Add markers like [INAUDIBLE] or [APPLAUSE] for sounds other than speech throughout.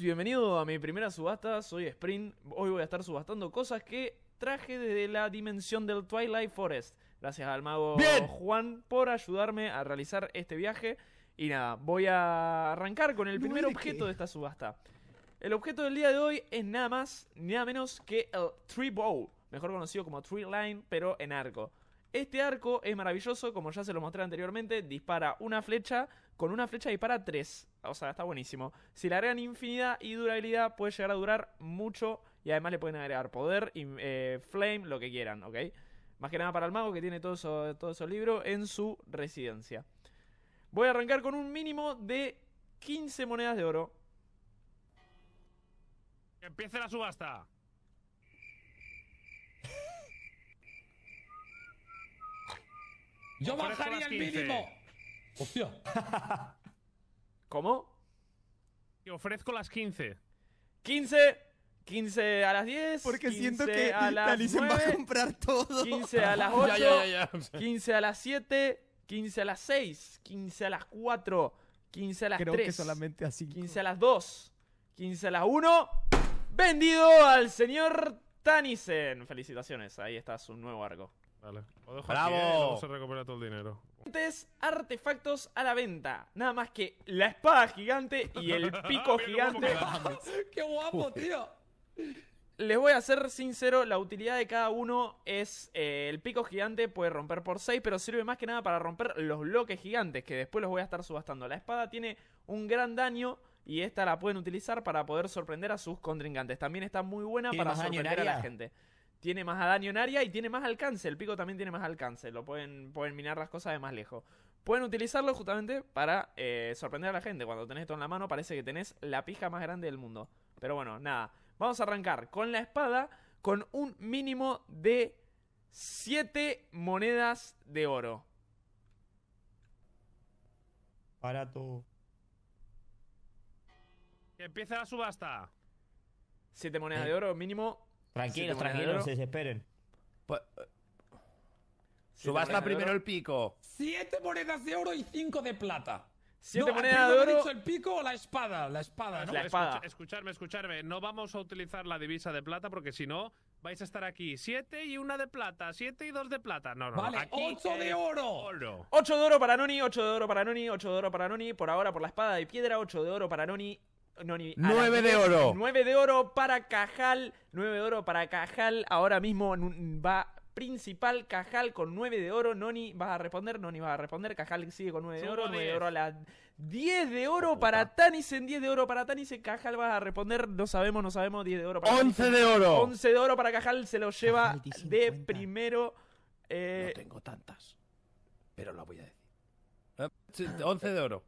Bienvenido a mi primera subasta, soy Sprint. Hoy voy a estar subastando cosas que traje desde la dimensión del Twilight Forest. Gracias al mago Juan por ayudarme a realizar este viaje. Y nada, voy a arrancar con el primer objeto de esta subasta. El objeto del día de hoy es nada más, ni nada menos que el Tree Bow, mejor conocido como Tree Line, pero en arco. Este arco es maravilloso, como ya se lo mostré anteriormente, dispara una flecha, con una flecha dispara tres, o sea, está buenísimo. Si le agregan infinidad y durabilidad, puede llegar a durar mucho y además le pueden agregar poder, y eh, flame, lo que quieran, ¿ok? Más que nada para el mago que tiene todo eso, todo libro en su residencia. Voy a arrancar con un mínimo de 15 monedas de oro. empiece la subasta. Yo bajaría el mínimo. Hostia. [LAUGHS] ¿Cómo? Te ofrezco las 15. 15. 15 a las 10. Porque siento que a va a comprar todo. 15 a las 8. [LAUGHS] 15 a las 7. 15 a las 6. 15 a las 4. 15 a las 3. Que solamente a 5. 15 a las 2. 15 a las 1. Vendido al señor Tanisen. Felicitaciones. Ahí está su nuevo arco. Vale. dejo se recupera todo el dinero. Artefactos a la venta. Nada más que la espada gigante y el [LAUGHS] pico gigante. [LAUGHS] ¡Qué guapo, tío! Les voy a ser sincero, la utilidad de cada uno es eh, el pico gigante puede romper por 6, pero sirve más que nada para romper los bloques gigantes, que después los voy a estar subastando. La espada tiene un gran daño y esta la pueden utilizar para poder sorprender a sus contrincantes. También está muy buena para sorprender a la gente tiene más daño en área y tiene más alcance. El pico también tiene más alcance. Lo pueden, minar las cosas de más lejos. Pueden utilizarlo justamente para eh, sorprender a la gente. Cuando tenés esto en la mano parece que tenés la pija más grande del mundo. Pero bueno, nada. Vamos a arrancar con la espada con un mínimo de 7 monedas de oro. Barato. empieza la subasta. 7 monedas de oro mínimo Tranquilos, tranquilos. No se desesperen. Pues, Subasta primero el pico. Siete monedas de oro y cinco de plata. Siete monedas de oro. Dicho el pico o la espada? La espada, ¿no? escucharme, escucharme. No vamos a utilizar la divisa de plata porque si no, vais a estar aquí. Siete y una de plata, siete y dos de plata. No, no, Vale, ocho de oro. oro. Ocho de oro para Noni, ocho de oro para Noni, ocho de oro para Noni. Por ahora, por la espada de piedra, ocho de oro para Noni. 9 de oro. 9 de oro para Cajal. 9 de oro para Cajal. Ahora mismo va principal Cajal con 9 de oro. Noni va a responder, Noni va a responder. Cajal sigue con 9 de oro. 9 10. de oro a la 10 de oro para Tanis 10 de oro para Tanis Cajal va a responder. No sabemos, no sabemos. 10 de oro para 11 de oro. 11 de oro para Cajal se lo lleva de primero. Eh, no tengo tantas, pero lo voy a decir. 11 eh, de oro.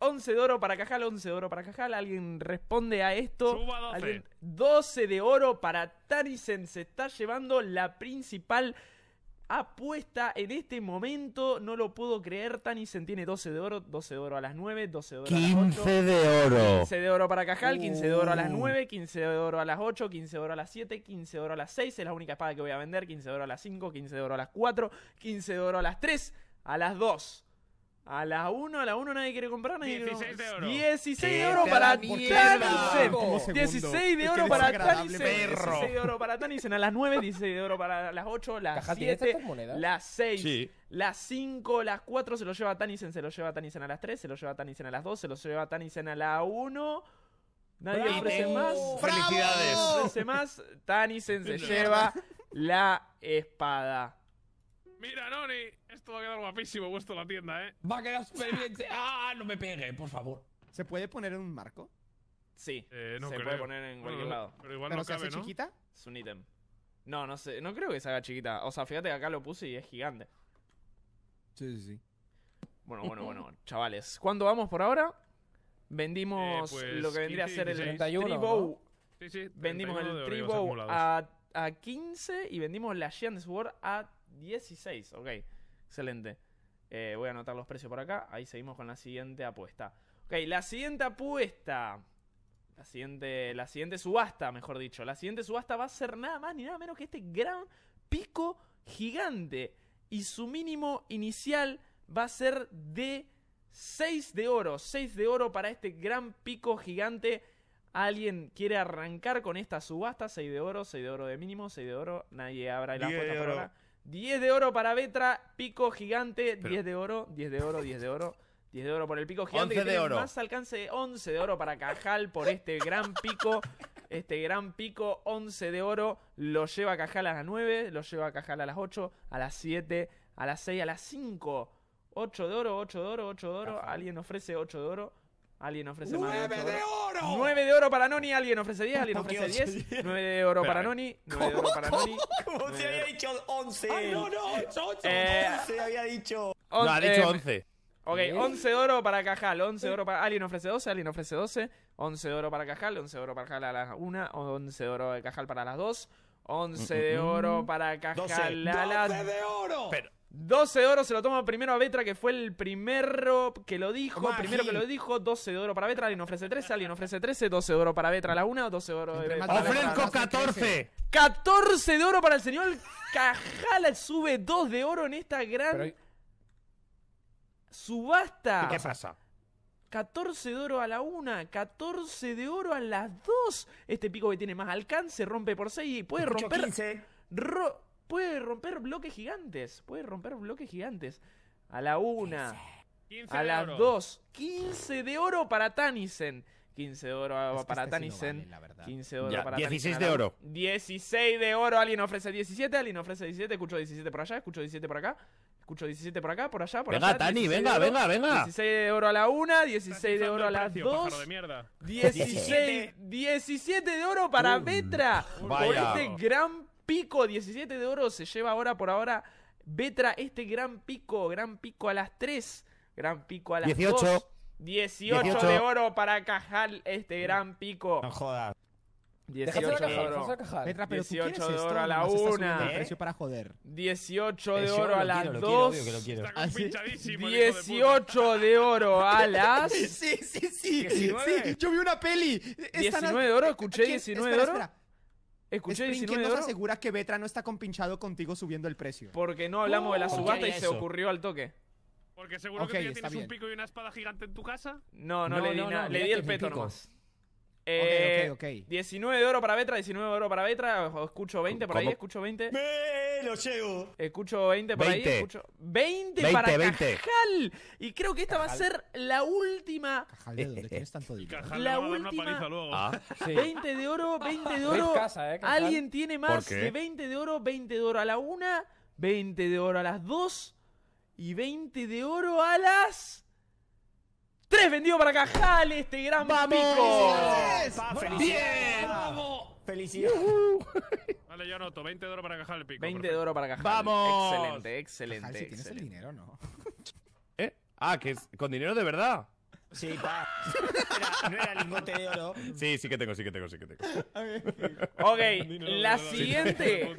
11 de oro para Cajal, 11 de oro para Cajal. Alguien responde a esto. Suba 12. 12 de oro para Tarisen. Se está llevando la principal apuesta en este momento. No lo puedo creer. Tanizen. tiene 12 de oro, 12 de oro a las 9, 12 de oro a las 8. de oro. 15 de oro para Cajal, 15 de oro a las 9, 15 de oro a las 8, 15 de oro a las 7, 15 de oro a las 6. Es la única espada que voy a vender. 15 de oro a las 5, 15 de oro a las 4, 15 de oro a las 3, a las 2 a la 1, a la 1 nadie quiere comprar, nadie 16 quiere... de oro. 16 de oro para Tanisen. 16 de oro para Tanisen. 16 de oro para Tanisen. A las 9, 16 de oro para las 8, las 7, las 6, las 5, las 4 se lo lleva Tanisen, se lo lleva Tanisen a las 3, se lo lleva Tanisen a las 2, se lo lleva Tanisen a la 1. Nadie ofrece más. Felicidades. Ofrece más. Tanisen se [LAUGHS] lleva la espada. Mira, Noni, esto va a quedar guapísimo puesto en la tienda, ¿eh? Va a quedar súper bien. [LAUGHS] ¡Ah! No me pegue, por favor. ¿Se puede poner en un marco? Sí. Eh, se puede poner en cualquier lado. Pero igual no se cabe, hace chiquita? Es un ítem. No, no sé. No creo que se haga chiquita. O sea, fíjate que acá lo puse y es gigante. Sí, sí, sí. Bueno, bueno, bueno. [LAUGHS] Chavales, ¿Cuándo vamos por ahora? Vendimos eh, pues, lo que vendría a ser el 31, Sí, sí. Vendimos el Tribow a, a, 15 y vendimos la Giant Sword a 16, ok. Excelente. Eh, voy a anotar los precios por acá. Ahí seguimos con la siguiente apuesta. Ok, la siguiente apuesta. La siguiente, la siguiente subasta, mejor dicho. La siguiente subasta va a ser nada más ni nada menos que este gran pico gigante. Y su mínimo inicial va a ser de 6 de oro. 6 de oro para este gran pico gigante. ¿Alguien quiere arrancar con esta subasta? 6 de oro, 6 de oro de mínimo, 6 de oro. Nadie abra la foto, nada. 10 de oro para Betra, pico gigante, 10 de oro, 10 de oro, 10 de oro. 10 de oro por el pico gigante. 11 que de Más alcance 11 de oro para Cajal por este gran pico. [LAUGHS] Este gran pico, 11 de oro. Lo lleva Cajal a las 9, lo lleva Cajal a las 8, a las 7, a las 6, a las 5. 8 de oro, 8 de oro, 8 de oro. Alguien ofrece 8 de oro. Alguien ofrece más. ¡Nueve de oro! ¡Nueve de oro para Noni! Alguien ofrece 10, alguien ofrece 10. ¡Nueve de oro para Noni! ¡Nueve de oro para Noni! ¿Cómo se había dicho 11? ¡Ah, no, no! ¡11! había dicho. No, ha dicho 11. Eh, ok, 11 de oro para Cajal, 11 de eh. oro para... Alguien ofrece 12, alguien ofrece 12, 11 de oro para Cajal, 11 de oro para Cajal a las 1, 11 de oro de Cajal para las 2, 11 mm, mm, de mm. oro para Cajal a las... ¡12 de oro! Pero... 12 de oro se lo toma primero a Betra que fue el primero que lo dijo. primero que lo dijo, 12 de oro para Vetra. Alguien ofrece 13, alguien ofrece 13, 12 de oro para Vetra la 1, 12 de oro. Vetra, Ofrezco 14. 14 de oro para el señor Cajala. Sube 2 de oro en esta gran subasta. ¿Qué pasa? 14 de oro a la 1, 14 de oro a las 2. Este pico que tiene más alcance rompe por 6 y puede romper. 15 puede romper bloques gigantes. Puede romper bloques gigantes. A la una. a las 2 dos. 15 de oro para Tanisen. 15 de oro para este Tanisen. 15 de oro ya, 16 de oro. 16 de oro. Alguien ofrece 17. Alguien ofrece 17. Escucho 17 por allá. Escucho 17 por acá. Escucho 17 por acá, por allá, por venga, allá. Tani, venga, oro, venga, venga. 16 de oro a la una, 16 de oro a las dos. De 16, 17 de oro para uh. Betra. por este gran pico, 17 de oro se lleva ahora por ahora Betra este gran pico, gran pico a las 3, gran pico a las 18. 18, 18 de oro para Cajal, este gran pico. No jodas. 18 de, oro. 18 de oro a la 1. Precio para joder. 18 eh, de oro a las 2. 18 ah, de oro a las. Sí, sí, sí. sí. Yo vi una peli. 19 de oro, escuché 19 de oro. Escuché Spring, ¿quién nos asegura que Betra no está compinchado contigo subiendo el precio? Porque no hablamos de la subasta y se ocurrió al toque. Porque seguro que tienes un pico y una espada gigante en tu casa. No, no, le di, le di el peto nomás. Eh, 19 de oro para Betra, 19 de oro para Betra. Escucho 20 por ahí, escucho 20 lo llevo. Escucho 20 para 20. 20, para Cajal. Y creo que esta va a ser la última. Cajal, ¿de tienes tanto la última. 20 ah. de oro, 20 [LAUGHS] eh, de oro. Alguien tiene más de 20 de oro, 20 de oro a la una, 20 de oro a las 2 y 20 de oro a las... Tres vendido para Cajal, este gran ¡Vamos! ¡Felicidades! ¡Bien! ¡Felicidades! yo anoto 20 de oro para el Pico. 20 de oro para Cajal. ¡Vamos! Excelente, excelente. tienes el dinero, ¿no? [LAUGHS] ¿Eh? Ah, que es con dinero de verdad. Sí, pa. no era lingote de oro. Sí, sí que tengo, sí que tengo, sí que tengo. ok, la siguiente.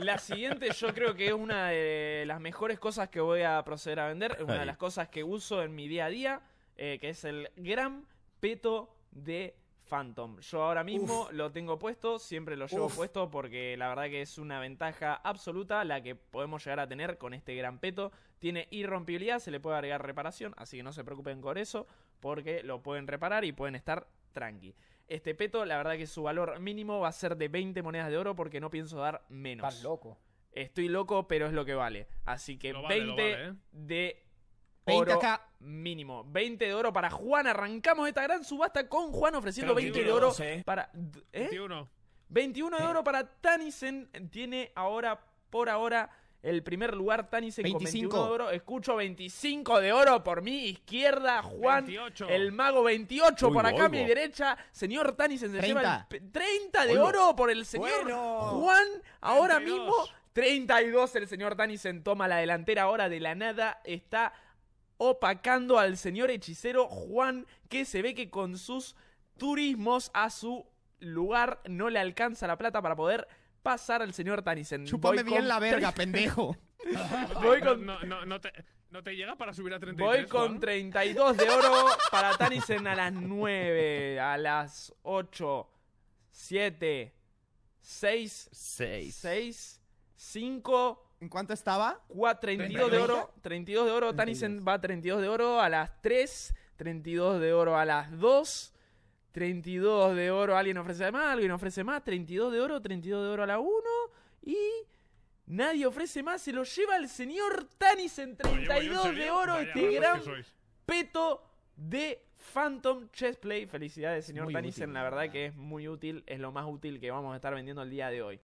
La siguiente yo creo que es una de las mejores cosas que voy a proceder a vender. Una de las cosas que uso en mi día a día, eh, que es el gran peto de Phantom. Yo ahora mismo lo tengo puesto, siempre lo llevo puesto porque la verdad que es una ventaja absoluta la que podemos llegar a tener con este gran peto. Tiene irrompibilidad, se le puede agregar reparación, así que no se preocupen con eso porque lo pueden reparar y pueden estar tranqui. Este peto, la verdad que su valor mínimo va a ser de 20 monedas de oro porque no pienso dar menos. loco. Estoy loco, pero es lo que vale. Así que 20 ¿eh? de 20 acá mínimo. 20 de oro para Juan. Arrancamos esta gran subasta con Juan ofreciendo 20 de oro para. 21. ¿eh? 21 de ¿Eh? oro para Tanisen. Tiene ahora, por ahora, el primer lugar Tanisen 25. con 21 de oro. Escucho 25 de oro por mi izquierda. Juan, el mago 28 por acá, mi derecha. Señor Tanisen se 30. lleva 30 de oro por el señor Juan. Ahora mismo. 32 el señor Tanisen toma la delantera ahora de la nada. Está opacando al señor hechicero Juan, que se ve que con sus turismos a su lugar no le alcanza la plata para poder pasar al señor Tanisen. Chúpame bien la verga, pendejo. [LAUGHS] Voy con... no, no, no, te, no, te, llega para subir a 32. Voy con 32 de oro para Tanisen a las 9, a las 8, 7, 6, 6 5, ¿En cuánto estaba? 32 de oro. 32 de oro. Tanisen va 32 de oro a las 3. 32 de oro a las 2. 32 de oro. Alguien ofrece más, alguien ofrece más. 32 de oro, 32 de oro a la 1. Y. Nadie ofrece más, se lo lleva el señor Tanisen, 32 de oro, este gran peto de Phantom Play. Felicidades, señor Tanisen. La verdad que es muy útil. Es lo más útil que vamos a estar vendiendo el día de hoy.